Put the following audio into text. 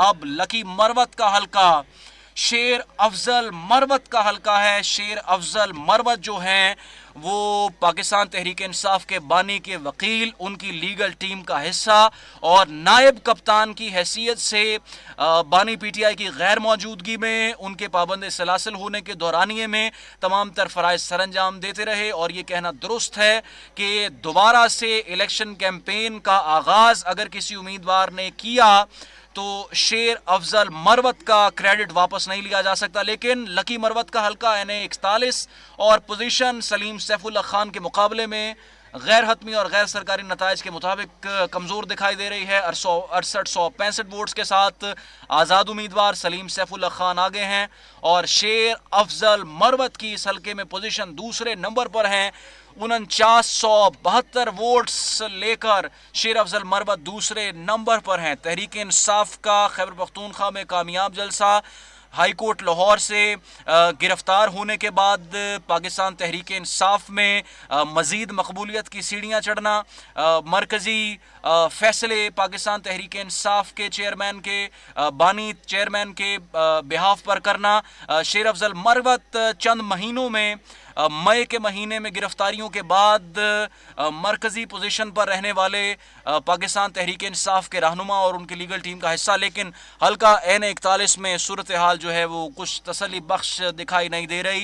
अब लकी मरवत का हल्का शेर अफजल मरवत का हल्का है शेर अफजल मरवत जो हैं वो पाकिस्तान तहरीक इंसाफ के बानी के वकील उनकी लीगल टीम का हिस्सा और नायब कप्तान की हैसियत से बानी पीटीआई की गैर मौजूदगी में उनके पाबंद सलासल होने के दौरानिए में तमाम तर फ़राज सर अंजाम देते रहे और ये कहना दुरुस्त है कि दोबारा से इलेक्शन कैंपेन का आगाज़ अगर किसी उम्मीदवार ने किया तो शेर अफजल मरवत का क्रेडिट वापस नहीं लिया जा सकता लेकिन लकी मरवत का हल्का एन ए इकतालीस और पोजीशन सलीम सैफुल्ला खान के मुकाबले में गैर हतमी और गैर सरकारी नतज के मुताबिक कमज़ोर दिखाई दे रही है अड़सठ सौ पैंसठ वोट्स के साथ आज़ाद उम्मीदवार सलीम सैफुल्ला खान आगे हैं और शेर अफजल मरवत की इस हल्के में पोजिशन दूसरे नंबर पर हैं उनचास सौ बहत्तर वोट्स लेकर शेर अफजल मरवत दूसरे नंबर पर हैं तहरीक इंसाफ का खैबर पख्तूनख्वा में कामयाब जलसा हाई कोर्ट लाहौर से गिरफ्तार होने के बाद पाकिस्तान तहरीक इंसाफ में मज़ीद मकबूलियत की सीढ़ियाँ चढ़ना मरकज़ी फैसले पाकिस्तान तहरीक इंसाफ के चेयरमैन के बानी चेयरमैन के बिहाफ पर करना शेर अफजल मरवत चंद महीनों में मई के महीने में गिरफ्तारियों के बाद मरकज़ी पोजीशन पर रहने वाले पाकिस्तान तहरीक इंसाफ के रहनुमा और उनकी लीगल टीम का हिस्सा लेकिन हल्का एन इकतालीस में सूरत हाल जो है वो कुछ तसली बख्श दिखाई नहीं दे रही